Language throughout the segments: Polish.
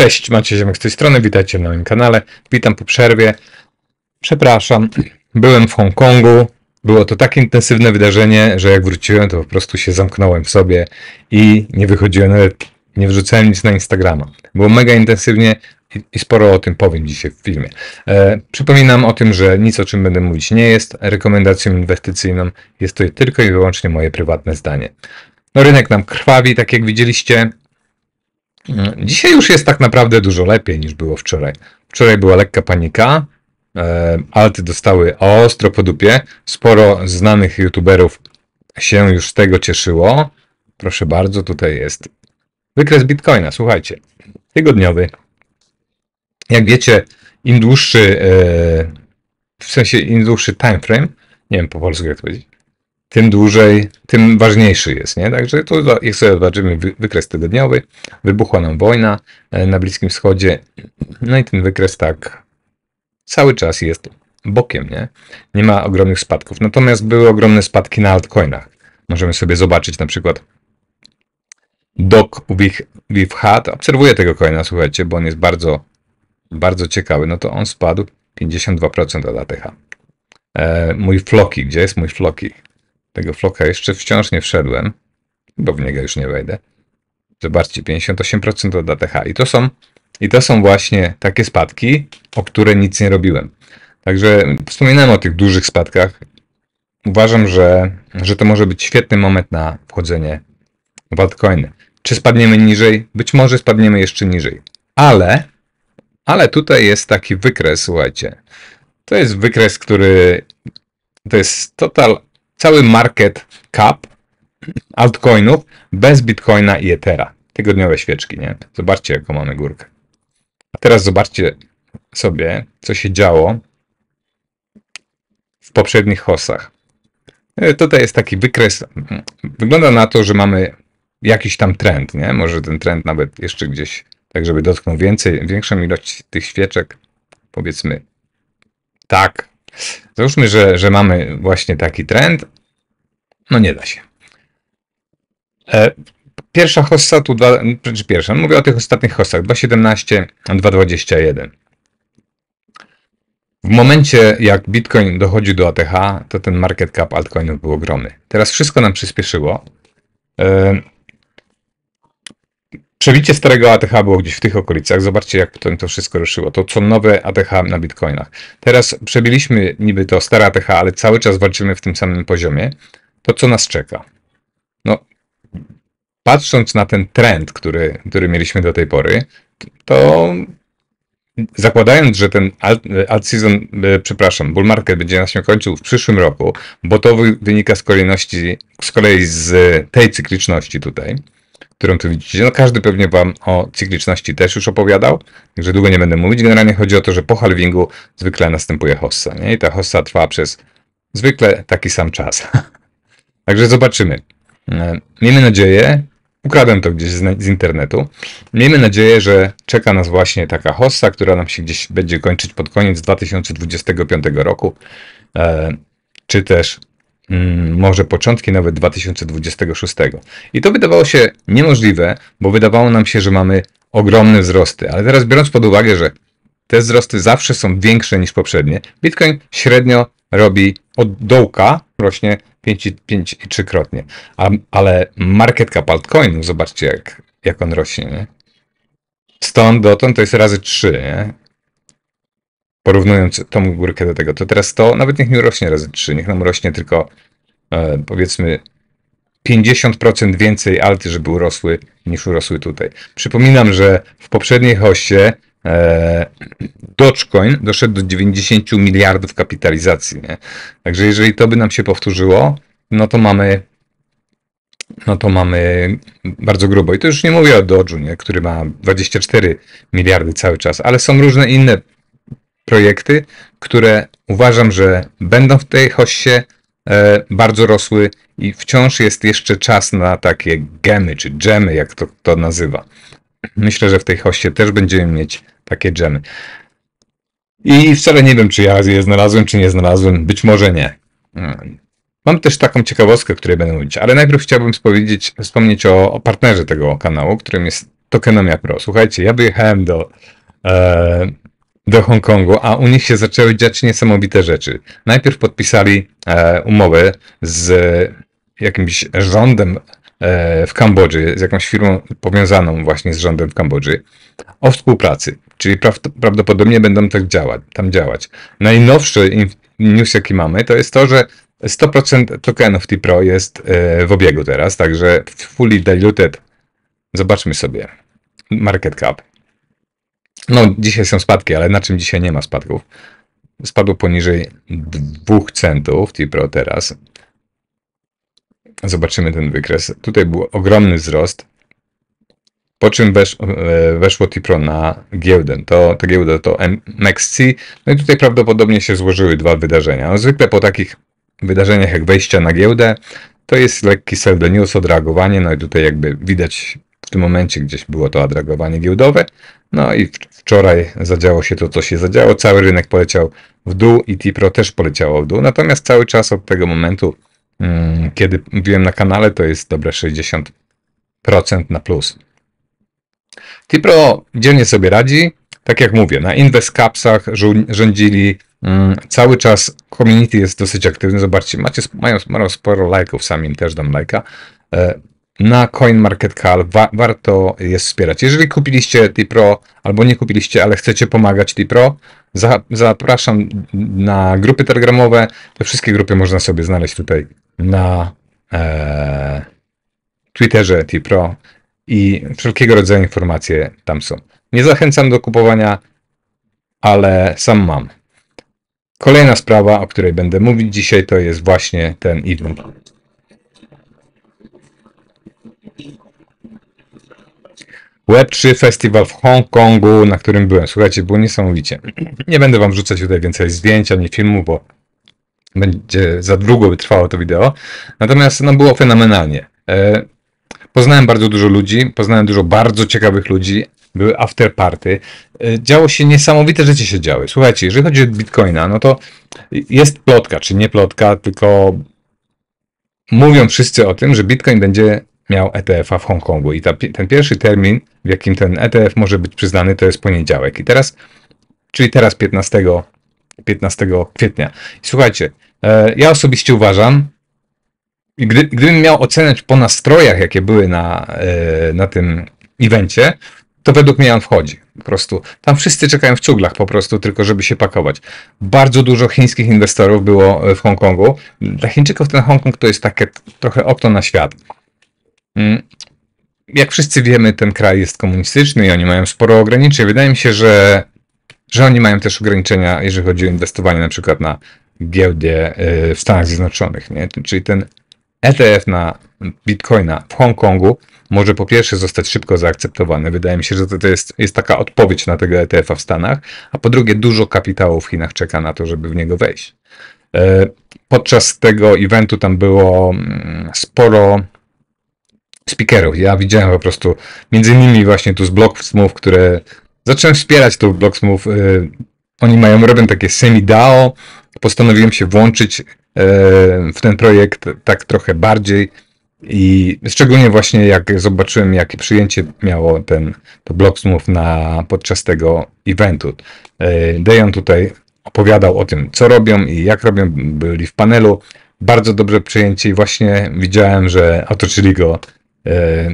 Cześć, Macie Ziemek z tej strony, witajcie na moim kanale. Witam po przerwie. Przepraszam, byłem w Hongkongu. Było to tak intensywne wydarzenie, że jak wróciłem, to po prostu się zamknąłem w sobie i nie wychodziłem, nawet nie wrzucałem nic na Instagrama. Było mega intensywnie i sporo o tym powiem dzisiaj w filmie. E, przypominam o tym, że nic o czym będę mówić nie jest rekomendacją inwestycyjną. Jest to tylko i wyłącznie moje prywatne zdanie. No, rynek nam krwawi, tak jak widzieliście no, dzisiaj już jest tak naprawdę dużo lepiej niż było wczoraj. Wczoraj była lekka panika, e, alty dostały ostro po dupie. Sporo znanych youtuberów się już z tego cieszyło. Proszę bardzo, tutaj jest wykres bitcoina. Słuchajcie, tygodniowy. Jak wiecie, im dłuższy, e, w sensie im dłuższy time frame, nie wiem po polsku jak to powiedzieć, tym dłużej, tym ważniejszy jest, nie? Także tu, jak sobie zobaczymy wykres tygodniowy, wybuchła nam wojna e, na Bliskim Wschodzie, no i ten wykres tak cały czas jest bokiem, nie? Nie ma ogromnych spadków. Natomiast były ogromne spadki na altcoinach. Możemy sobie zobaczyć na przykład Doc Wivhat. Obserwuję tego coina, słuchajcie, bo on jest bardzo, bardzo ciekawy. No to on spadł 52% od ATH. E, mój Floki, gdzie jest mój Floki? Tego floka jeszcze wciąż nie wszedłem, bo w niego już nie wejdę. Zobaczcie, 58% od ATH. I to są, i to są właśnie takie spadki, o które nic nie robiłem. Także wspominałem o tych dużych spadkach. Uważam, że, że to może być świetny moment na wchodzenie w altcoiny. Czy spadniemy niżej? Być może spadniemy jeszcze niżej. Ale, ale tutaj jest taki wykres, słuchajcie. To jest wykres, który to jest total cały market cap altcoinów bez Bitcoina i etera. Tygodniowe świeczki, nie? Zobaczcie, jaką mamy górkę. A teraz zobaczcie sobie, co się działo w poprzednich hossach. E, tutaj jest taki wykres. Wygląda na to, że mamy jakiś tam trend, nie? Może ten trend nawet jeszcze gdzieś, tak żeby dotknął więcej, większą ilość tych świeczek, powiedzmy tak, Załóżmy, że, że mamy właśnie taki trend. No nie da się. E, pierwsza hossa tu, dwa, znaczy pierwsza, no mówię o tych ostatnich hossach, 2.17, 2.21. W momencie jak Bitcoin dochodzi do ATH, to ten market cap altcoinów był ogromny. Teraz wszystko nam przyspieszyło. E, Przebicie starego ATH było gdzieś w tych okolicach. Zobaczcie, jak potem to wszystko ruszyło. To co nowe ATH na bitcoinach. Teraz przebiliśmy niby to stare ATH, ale cały czas walczymy w tym samym poziomie. To co nas czeka? No, patrząc na ten trend, który, który mieliśmy do tej pory, to zakładając, że ten alt, alt season, e, przepraszam, bull market będzie nas się kończył w przyszłym roku, bo to wynika z kolejności, z kolei z tej cykliczności tutaj, którą tu widzicie. No każdy pewnie Wam o cykliczności też już opowiadał, także długo nie będę mówić. Generalnie chodzi o to, że po halvingu zwykle następuje hossa, nie? I ta hossa trwa przez zwykle taki sam czas. także zobaczymy. E, miejmy nadzieję, ukradłem to gdzieś z, z, internetu, miejmy nadzieję, że czeka nas właśnie taka hossa, która nam się gdzieś będzie kończyć pod koniec 2025 roku, e, czy też Mm, może początki nawet 2026. I to wydawało się niemożliwe, bo wydawało nam się, że mamy ogromne wzrosty, ale teraz biorąc pod uwagę, że te wzrosty zawsze są większe niż poprzednie, Bitcoin średnio robi od dołka, rośnie i krotnie ale market cap altcoinu, zobaczcie jak, jak on rośnie, nie? Stąd dotąd to jest razy 3, nie? porównując tą górkę do tego, to teraz to nawet niech mi rośnie razy 3, niech nam rośnie tylko e, powiedzmy 50% więcej alty, żeby urosły niż urosły tutaj. Przypominam, że w poprzedniej hoście e, Dogecoin doszedł do 90 miliardów kapitalizacji. Nie? Także jeżeli to by nam się powtórzyło, no to mamy no to mamy bardzo grubo. I to już nie mówię o Dodge'u, nie? który ma 24 miliardy cały czas, ale są różne inne projekty, które uważam, że będą w tej hoście e, bardzo rosły i wciąż jest jeszcze czas na takie gemy czy dżemy, jak to kto nazywa. Myślę, że w tej hoście też będziemy mieć takie dżemy. I wcale nie wiem, czy ja je znalazłem, czy nie znalazłem. Być może nie. Hmm. Mam też taką ciekawostkę, o której będę mówić, ale najpierw chciałbym wspomnieć o, o partnerze tego kanału, którym jest Tokenomia Pro. Słuchajcie, ja wyjechałem do e, do Hongkongu, a u nich się zaczęły dziać niesamowite rzeczy. Najpierw podpisali e, umowę z jakimś rządem e, w Kambodży, z jakąś firmą powiązaną właśnie z rządem w Kambodży, o współpracy, czyli prawdopodobnie będą tak działać, tam działać. Najnowszy news, jaki mamy, to jest to, że 100% tokenów T-Pro jest e, w obiegu teraz, także fully diluted. Zobaczmy sobie market cap. No, dzisiaj są spadki, ale na czym dzisiaj nie ma spadków? Spadło poniżej 2 centów TIPRO teraz. Zobaczymy ten wykres. Tutaj był ogromny wzrost. Po czym wesz, e, weszło TIPRO na giełdę. To, to giełda to MXC. No i tutaj prawdopodobnie się złożyły dwa wydarzenia. No, zwykle po takich wydarzeniach jak wejścia na giełdę, to jest lekki sell news, odreagowanie, no i tutaj jakby widać w tym momencie gdzieś było to adragowanie giełdowe. No i wczoraj zadziało się to, co się zadziało. Cały rynek poleciał w dół i TIPRO też poleciało w dół. Natomiast cały czas od tego momentu, mm, kiedy mówiłem na kanale, to jest dobre 60% na plus. TIPRO dzielnie sobie radzi. Tak jak mówię, na Invest Capsach rządzili mm, cały czas community jest dosyć aktywny. Zobaczcie, macie, mają, sporo lajków, Sami im też dam lajka. E, na CoinMarketCal wa warto jest wspierać. Jeżeli kupiliście Tipro, albo nie kupiliście, ale chcecie pomagać Tipro, za zapraszam na grupy telegramowe. Te wszystkie grupy można sobie znaleźć tutaj na e, Twitterze Tipro i wszelkiego rodzaju informacje tam są. Nie zachęcam do kupowania, ale sam mam. Kolejna sprawa, o której będę mówić dzisiaj, to jest właśnie ten event. Web3 Festival w Hongkongu, na którym byłem. Słuchajcie, było niesamowicie. Nie będę wam rzucać tutaj więcej zdjęć ani filmu, bo będzie za długo by trwało to wideo. Natomiast no, było fenomenalnie. E, poznałem bardzo dużo ludzi, poznałem dużo bardzo ciekawych ludzi, były afterparty. E, działo się niesamowite rzeczy się działy. Słuchajcie, jeżeli chodzi o Bitcoina, no to jest plotka, czy nie plotka, tylko mówią wszyscy o tym, że Bitcoin będzie miał ETF-a w Hongkongu. I ta, ten pierwszy termin, w jakim ten ETF może być przyznany, to jest poniedziałek. I teraz, czyli teraz 15, 15 kwietnia. I słuchajcie, e, ja osobiście uważam, gdy, gdybym miał oceniać po nastrojach, jakie były na, e, na tym evencie, to według mnie on wchodzi. Po prostu tam wszyscy czekają w cuglach, po prostu tylko żeby się pakować. Bardzo dużo chińskich inwestorów było w Hongkongu. Dla Chińczyków ten Hongkong to jest takie trochę okno na świat. Mm. jak wszyscy wiemy, ten kraj jest komunistyczny i oni mają sporo ograniczeń. Wydaje mi się, że, że oni mają też ograniczenia, jeżeli chodzi o inwestowanie na przykład na giełdzie y, w Stanach Zjednoczonych. Nie? Czyli ten ETF na Bitcoina w Hongkongu może po pierwsze zostać szybko zaakceptowany. Wydaje mi się, że to jest, jest taka odpowiedź na tego ETF-a w Stanach, a po drugie dużo kapitału w Chinach czeka na to, żeby w niego wejść. Y, podczas tego eventu tam było mm, sporo speakerów. Ja widziałem po prostu, między innymi właśnie tu z Blocksmooth, które zacząłem wspierać tu Blocksmooth. Y, oni mają, robią takie semi-DAO. Postanowiłem się włączyć y, w ten projekt tak trochę bardziej i szczególnie właśnie jak zobaczyłem, jakie przyjęcie miało ten to Blocksmooth na, podczas tego eventu. Y, Dejon tutaj opowiadał o tym, co robią i jak robią, byli w panelu bardzo dobrze przyjęci. Właśnie widziałem, że otoczyli go E,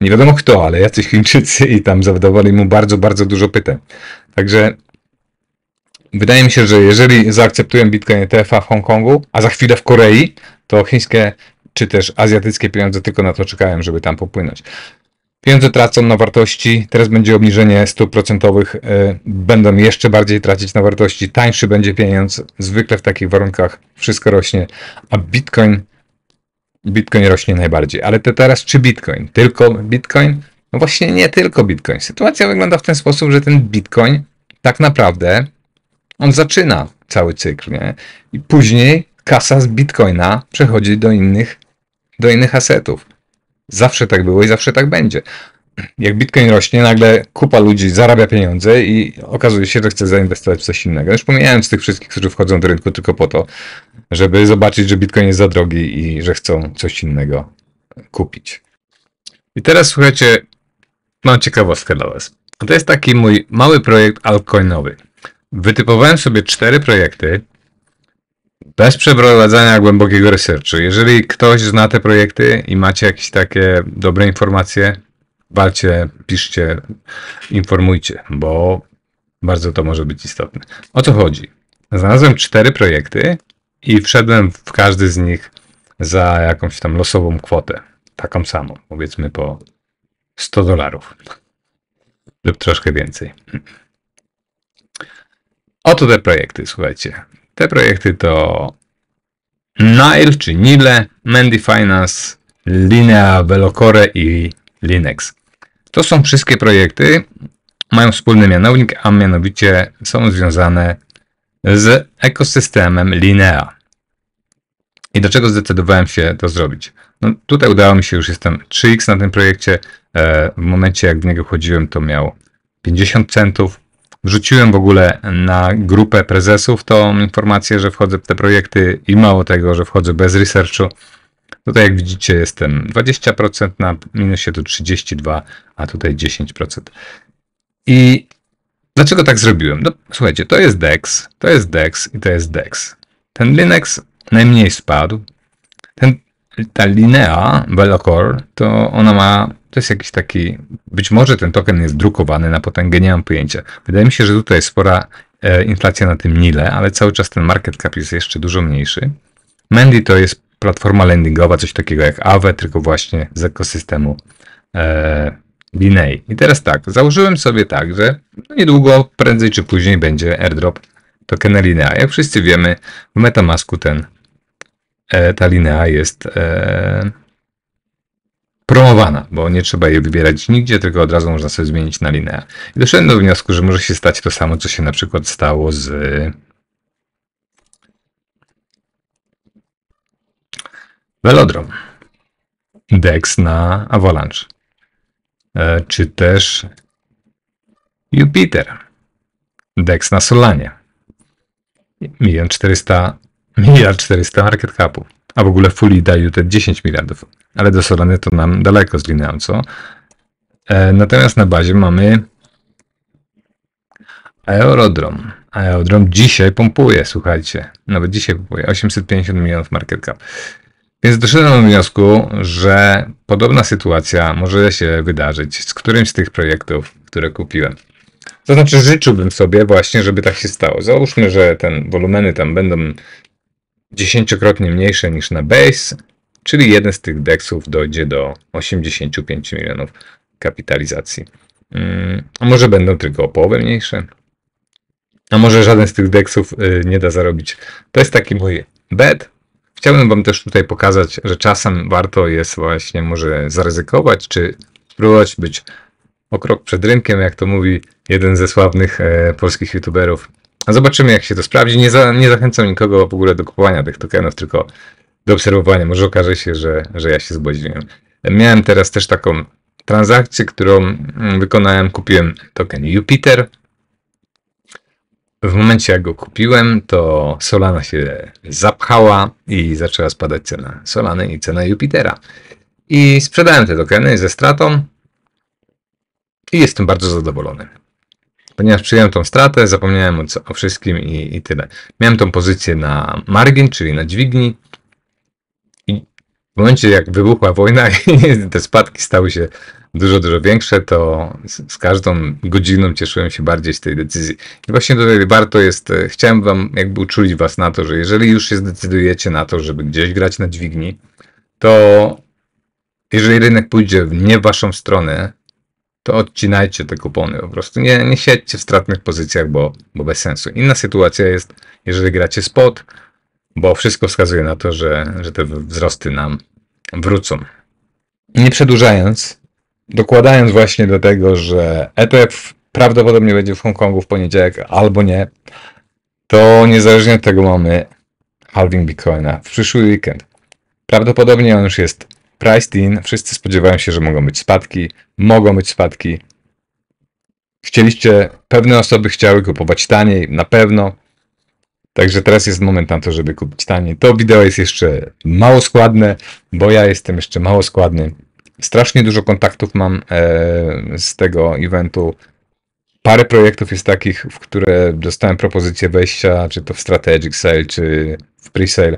nie wiadomo kto, ale jacyś Chińczycy i tam zadawali mu bardzo, bardzo dużo pytań. Także wydaje mi się, że jeżeli zaakceptują Bitcoin ETF-a w Hongkongu, a za chwilę w Korei, to chińskie czy też azjatyckie pieniądze tylko na to czekają, żeby tam popłynąć. Pieniądze tracą na wartości, teraz będzie obniżenie stóp procentowych, e, będą jeszcze bardziej tracić na wartości, tańszy będzie pieniądz, zwykle w takich warunkach wszystko rośnie, a Bitcoin Bitcoin rośnie najbardziej. Ale to teraz czy Bitcoin? Tylko Bitcoin? No właśnie nie tylko Bitcoin. Sytuacja wygląda w ten sposób, że ten Bitcoin tak naprawdę on zaczyna cały cykl, nie? I później kasa z Bitcoina przechodzi do innych, do innych asetów. Zawsze tak było i zawsze tak będzie. Jak Bitcoin rośnie, nagle kupa ludzi zarabia pieniądze i okazuje się, że chce zainwestować w coś innego. Już pomijając tych wszystkich, którzy wchodzą do rynku tylko po to, żeby zobaczyć, że Bitcoin jest za drogi i że chcą coś innego kupić. I teraz słuchajcie, mam ciekawostkę dla Was. To jest taki mój mały projekt altcoinowy. Wytypowałem sobie cztery projekty bez przeprowadzania głębokiego researchu. Jeżeli ktoś zna te projekty i macie jakieś takie dobre informacje, walcie, piszcie, informujcie, bo bardzo to może być istotne. O co chodzi? Znalazłem cztery projekty, i wszedłem w każdy z nich za jakąś tam losową kwotę. Taką samą, powiedzmy po 100 dolarów lub troszkę więcej. Oto te projekty, słuchajcie. Te projekty to Nile czy Nile, Mandy Finance, Linea Velocore i Linux. To są wszystkie projekty, mają wspólny mianownik, a mianowicie są związane z ekosystemem Linea. I dlaczego zdecydowałem się to zrobić? No, tutaj udało mi się, już jestem 3x na tym projekcie. E, w momencie, jak w niego chodziłem, to miał 50 centów. Wrzuciłem w ogóle na grupę prezesów tą informację, że wchodzę w te projekty i mało tego, że wchodzę bez researchu. No tutaj jak widzicie jestem 20% na minusie tu 32, a tutaj 10%. I Dlaczego tak zrobiłem? No, słuchajcie, to jest DEX, to jest DEX i to jest DEX. Ten Linux najmniej spadł. Ten, ta linea Velocore, to ona ma, to jest jakiś taki, być może ten token jest drukowany na potęgę, nie mam pojęcia. Wydaje mi się, że tutaj jest spora e, inflacja na tym Nile, ale cały czas ten market cap jest jeszcze dużo mniejszy. Mandy to jest platforma lendingowa, coś takiego jak Aave, tylko właśnie z ekosystemu e, Binay. I teraz tak, założyłem sobie tak, że no niedługo, prędzej czy później będzie airdrop tokena Linea. Jak wszyscy wiemy, w Metamasku ten, e, ta Linea jest e, promowana, bo nie trzeba jej wybierać nigdzie, tylko od razu można sobie zmienić na Linea. I doszedłem do wniosku, że może się stać to samo, co się na przykład stało z Velodrom. Dex na Avalanche. E, czy też Jupiter, DEX na Solanie, milion 400, miliard 400 market capu. a w ogóle Fully daje te 10 miliardów, ale do Solany to nam daleko zginęło, co? E, natomiast na bazie mamy aerodrom. Aerodrom dzisiaj pompuje, słuchajcie, nawet dzisiaj pompuje 850 milionów market cap. Więc doszedłem do wniosku, że podobna sytuacja może się wydarzyć z którymś z tych projektów, które kupiłem. To znaczy, życzyłbym sobie właśnie, żeby tak się stało. Załóżmy, że ten wolumeny tam będą dziesięciokrotnie mniejsze niż na base, czyli jeden z tych deksów dojdzie do 85 milionów kapitalizacji. Mm, a może będą tylko o połowę mniejsze? A może żaden z tych deksów y, nie da zarobić? To jest taki mój bet, Chciałbym Wam też tutaj pokazać, że czasem warto jest właśnie może zaryzykować, czy spróbować być o krok przed rynkiem, jak to mówi jeden ze sławnych e, polskich youtuberów. A zobaczymy, jak się to sprawdzi. Nie, za, nie zachęcam nikogo w ogóle do kupowania tych tokenów, tylko do obserwowania. Może okaże się, że, że ja się zbłaźniłem. Miałem teraz też taką transakcję, którą mm, wykonałem. Kupiłem token Jupiter w momencie jak go kupiłem, to Solana się zapchała i zaczęła spadać cena Solany i cena Jupitera. I sprzedałem te tokeny ze stratą i jestem bardzo zadowolony. Ponieważ przyjąłem tą stratę, zapomniałem o, co, o wszystkim i, i tyle. Miałem tą pozycję na margin, czyli na dźwigni, i w momencie, jak wybuchła wojna, te spadki stały się dużo, dużo większe, to z, z każdą godziną cieszyłem się bardziej z tej decyzji. I właśnie tutaj warto jest, e, chciałem wam jakby uczulić was na to, że jeżeli już się zdecydujecie na to, żeby gdzieś grać na dźwigni, to jeżeli rynek pójdzie nie w waszą stronę, to odcinajcie te kupony po prostu. Nie, nie siedźcie w stratnych pozycjach, bo, bo bez sensu. Inna sytuacja jest, jeżeli gracie spot, bo wszystko wskazuje na to, że, że te wzrosty nam wrócą. Nie przedłużając, dokładając właśnie do tego, że ETF prawdopodobnie będzie w Hongkongu w poniedziałek albo nie, to niezależnie od tego mamy halving Bitcoina w przyszły weekend. Prawdopodobnie on już jest priced in, wszyscy spodziewają się, że mogą być spadki, mogą być spadki. Chcieliście, pewne osoby chciały kupować taniej, na pewno. Także teraz jest moment na to, żeby kupić taniej. To wideo jest jeszcze mało składne, bo ja jestem jeszcze mało składny. Strasznie dużo kontaktów mam e, z tego eventu. Parę projektów jest takich, w które dostałem propozycję wejścia, czy to w Strategic Sale, czy w Presale.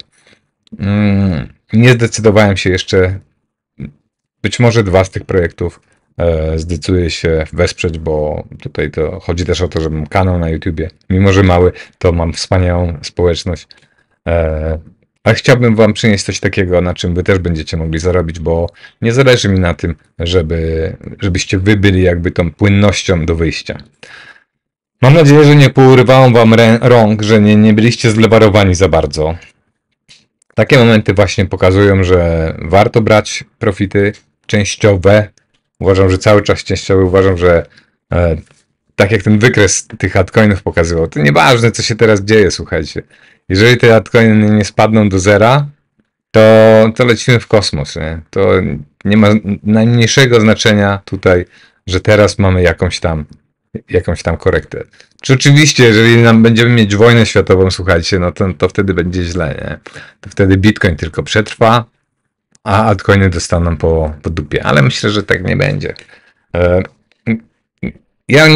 Mm, nie zdecydowałem się jeszcze. Być może dwa z tych projektów e, zdecyduję się wesprzeć, bo tutaj to chodzi też o to, że mam kanał na YouTubie. Mimo, że mały, to mam wspaniałą społeczność. E, a chciałbym Wam przynieść coś takiego, na czym Wy też będziecie mogli zarobić, bo nie zależy mi na tym, żeby, żebyście Wy byli jakby tą płynnością do wyjścia. Mam nadzieję, że nie pourywałem Wam rąk, że nie, nie byliście zlebarowani za bardzo. Takie momenty właśnie pokazują, że warto brać profity częściowe. Uważam, że cały czas częściowe. Uważam, że e, tak jak ten wykres tych altcoinów pokazywał, to nieważne, co się teraz dzieje, słuchajcie. Jeżeli te altcoiny nie spadną do zera, to, to lecimy w kosmos. Nie? To nie ma najmniejszego znaczenia tutaj, że teraz mamy jakąś tam, jakąś tam korektę. Czy oczywiście, jeżeli nam będziemy mieć wojnę światową, słuchajcie, no to, to wtedy będzie źle, nie? To wtedy Bitcoin tylko przetrwa, a altcoiny dostaną po, po dupie. Ale myślę, że tak nie będzie. E, ja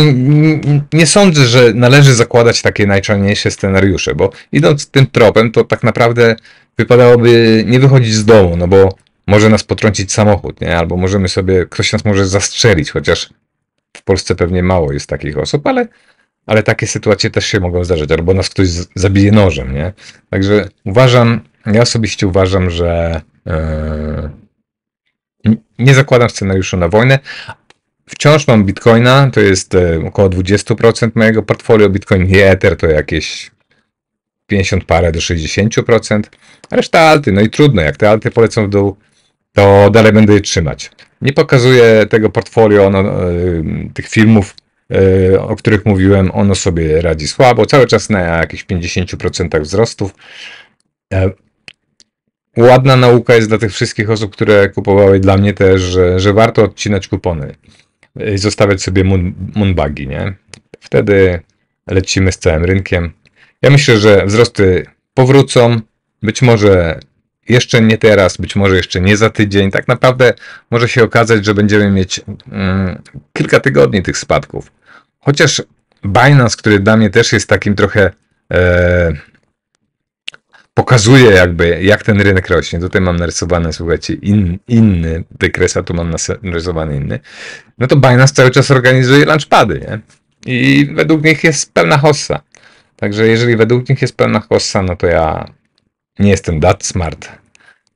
nie sądzę, że należy zakładać takie najczarniejsze scenariusze, bo idąc tym tropem, to tak naprawdę wypadałoby nie wychodzić z domu, no bo może nas potrącić samochód, nie? Albo możemy sobie, ktoś nas może zastrzelić, chociaż w Polsce pewnie mało jest takich osób, ale, ale takie sytuacje też się mogą zdarzyć, albo nas ktoś zabije nożem, nie? Także uważam, ja osobiście uważam, że yy, nie zakładam scenariuszu na wojnę, wciąż mam Bitcoina, to jest e, około 20% mojego portfolio. Bitcoin i Ether to jakieś 50 parę do 60%, a reszta alty. No i trudno, jak te alty polecą w dół, to dalej będę je trzymać. Nie pokazuję tego portfolio, e, tych filmów, e, o których mówiłem, ono sobie radzi słabo, cały czas na jakichś 50% wzrostów. Ładna nauka jest dla tych wszystkich osób, które kupowały dla mnie też, że, że warto odcinać kupony i zostawiać sobie moon, nie? Wtedy lecimy z całym rynkiem. Ja myślę, że wzrosty powrócą, być może jeszcze nie teraz, być może jeszcze nie za tydzień. Tak naprawdę może się okazać, że będziemy mieć mm, kilka tygodni tych spadków. Chociaż Binance, który dla mnie też jest takim trochę e, pokazuje jakby, jak ten rynek rośnie. Tutaj mam narysowany, słuchajcie, in, inny wykres, a tu mam narysowany inny. No to Binance cały czas organizuje lunchpady, nie? I według nich jest pełna hossa. Także jeżeli według nich jest pełna hossa, no to ja nie jestem that smart.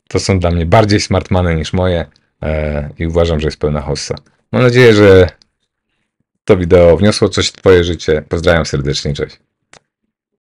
To są dla mnie bardziej smartmane niż moje e, i uważam, że jest pełna hossa. Mam nadzieję, że to wideo wniosło coś w Twoje życie. Pozdrawiam serdecznie, cześć.